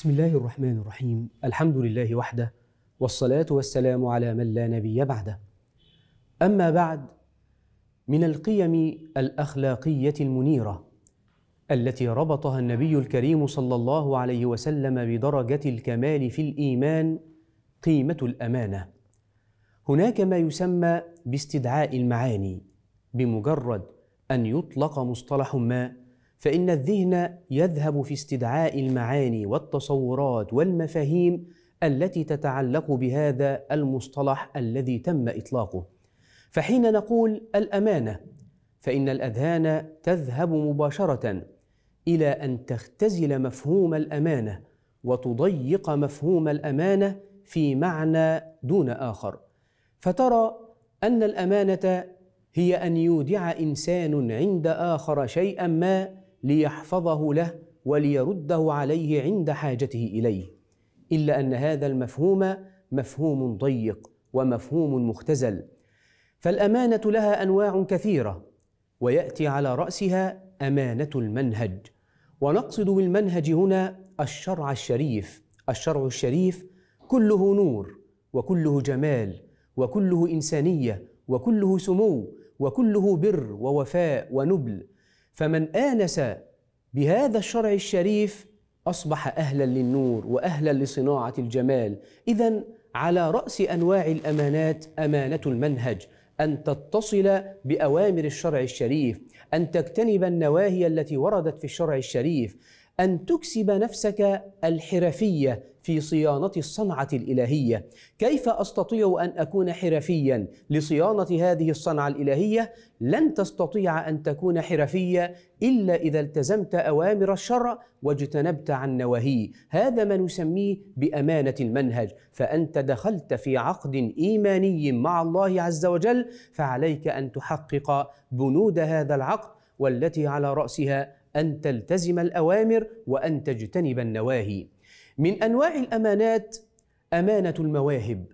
بسم الله الرحمن الرحيم الحمد لله وحده والصلاة والسلام على من لا نبي بعده أما بعد من القيم الأخلاقية المنيرة التي ربطها النبي الكريم صلى الله عليه وسلم بدرجة الكمال في الإيمان قيمة الأمانة هناك ما يسمى باستدعاء المعاني بمجرد أن يطلق مصطلح ما فإن الذهن يذهب في استدعاء المعاني والتصورات والمفاهيم التي تتعلق بهذا المصطلح الذي تم إطلاقه فحين نقول الأمانة فإن الأذهان تذهب مباشرة إلى أن تختزل مفهوم الأمانة وتضيق مفهوم الأمانة في معنى دون آخر فترى أن الأمانة هي أن يودع إنسان عند آخر شيئا ما ليحفظه له وليرده عليه عند حاجته اليه الا ان هذا المفهوم مفهوم ضيق ومفهوم مختزل فالامانه لها انواع كثيره وياتي على راسها امانه المنهج ونقصد بالمنهج هنا الشرع الشريف الشرع الشريف كله نور وكله جمال وكله انسانيه وكله سمو وكله بر ووفاء ونبل فمن آنس بهذا الشرع الشريف أصبح أهلا للنور وأهلا لصناعة الجمال إذا على رأس أنواع الأمانات أمانة المنهج أن تتصل بأوامر الشرع الشريف أن تجتنب النواهي التي وردت في الشرع الشريف ان تكسب نفسك الحرفيه في صيانه الصنعه الالهيه كيف استطيع ان اكون حرفيا لصيانه هذه الصنعه الالهيه لن تستطيع ان تكون حرفيا الا اذا التزمت اوامر الشرع واجتنبت عن نواهيه هذا ما نسميه بامانه المنهج فانت دخلت في عقد ايماني مع الله عز وجل فعليك ان تحقق بنود هذا العقد والتي على راسها ان تلتزم الاوامر وان تجتنب النواهي من انواع الامانات امانه المواهب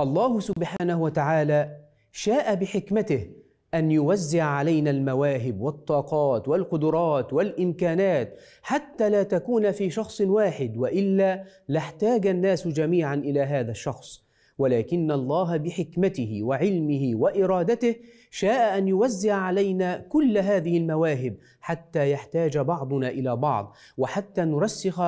الله سبحانه وتعالى شاء بحكمته ان يوزع علينا المواهب والطاقات والقدرات والامكانات حتى لا تكون في شخص واحد والا لاحتاج الناس جميعا الى هذا الشخص ولكن الله بحكمته وعلمه وارادته شاء ان يوزع علينا كل هذه المواهب حتى يحتاج بعضنا الى بعض وحتى نرسخ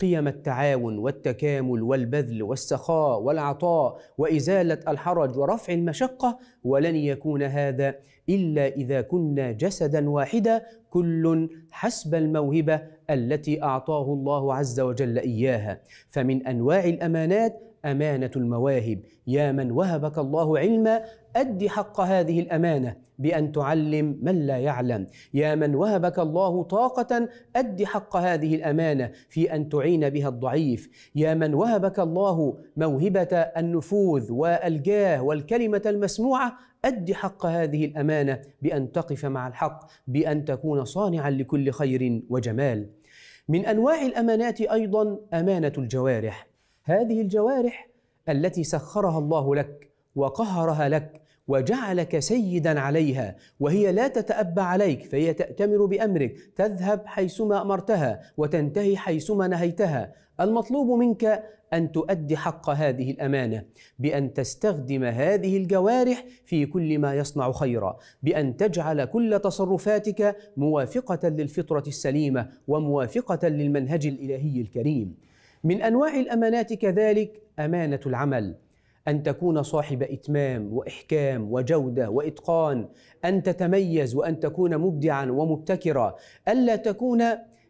قيم التعاون والتكامل والبذل والسخاء والعطاء وازاله الحرج ورفع المشقه ولن يكون هذا الا اذا كنا جسدا واحدا كل حسب الموهبه التي اعطاه الله عز وجل اياها فمن انواع الامانات امانه المواهب يا من وهبك الله علما أد حق هذه الأمانة بأن تعلم من لا يعلم يا من وهبك الله طاقة أد حق هذه الأمانة في أن تعين بها الضعيف يا من وهبك الله موهبة النفوذ والجاه والكلمة المسموعة أد حق هذه الأمانة بأن تقف مع الحق بأن تكون صانعا لكل خير وجمال من أنواع الأمانات أيضا أمانة الجوارح هذه الجوارح التي سخرها الله لك وقهرها لك وجعلك سيدا عليها وهي لا تتأبى عليك فهي تأتمر بأمرك تذهب حيثما أمرتها وتنتهي حيثما نهيتها المطلوب منك أن تؤدي حق هذه الأمانة بأن تستخدم هذه الجوارح في كل ما يصنع خيرا بأن تجعل كل تصرفاتك موافقة للفطرة السليمة وموافقة للمنهج الإلهي الكريم من أنواع الأمانات كذلك أمانة العمل ان تكون صاحب اتمام واحكام وجوده واتقان ان تتميز وان تكون مبدعا ومبتكرا الا تكون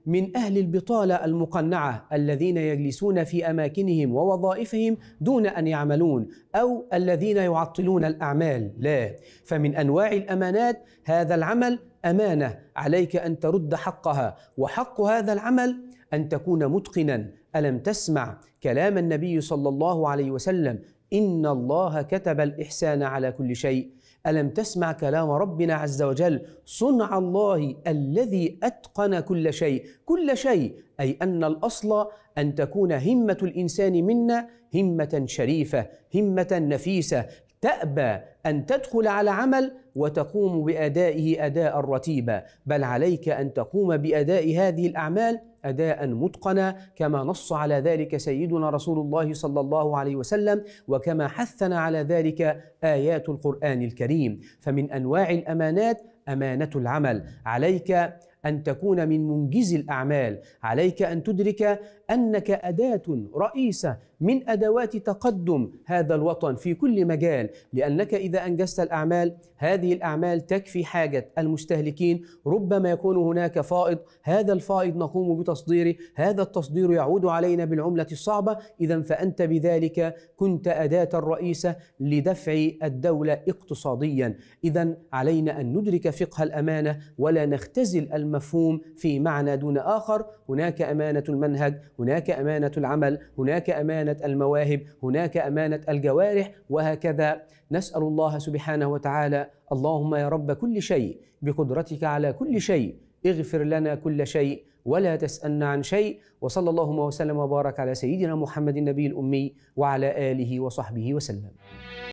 من اهل البطاله المقنعه الذين يجلسون في اماكنهم ووظائفهم دون ان يعملون او الذين يعطلون الاعمال لا فمن انواع الامانات هذا العمل امانه عليك ان ترد حقها وحق هذا العمل ان تكون متقنا ألم تسمع كلام النبي صلى الله عليه وسلم إن الله كتب الإحسان على كل شيء ألم تسمع كلام ربنا عز وجل صنع الله الذي أتقن كل شيء كل شيء أي أن الأصل أن تكون همة الإنسان منا همة شريفة همة نفيسة تأبى أن تدخل على عمل وتقوم بأدائه أداء رتيبا بل عليك أن تقوم بأداء هذه الأعمال اداء متقنا كما نص على ذلك سيدنا رسول الله صلى الله عليه وسلم وكما حثنا على ذلك ايات القران الكريم فمن انواع الامانات امانه العمل عليك ان تكون من منجز الاعمال عليك ان تدرك انك اداه رئيسه من ادوات تقدم هذا الوطن في كل مجال لانك اذا انجزت الاعمال هذه الاعمال تكفي حاجه المستهلكين ربما يكون هناك فائض هذا الفائض نقوم بتصديره هذا التصدير يعود علينا بالعمله الصعبه اذا فانت بذلك كنت اداه رئيسه لدفع الدوله اقتصاديا اذا علينا ان ندرك فقه الامانه ولا نختزل المفهوم في معنى دون اخر هناك امانه المنهج هناك امانه العمل هناك امانه امانه المواهب هناك امانه الجوارح وهكذا نسال الله سبحانه وتعالى اللهم يا رب كل شيء بقدرتك على كل شيء اغفر لنا كل شيء ولا تسألنا عن شيء وصلى اللهم وسلم وبارك على سيدنا محمد النبي الأمي وعلى آله وصحبه وسلم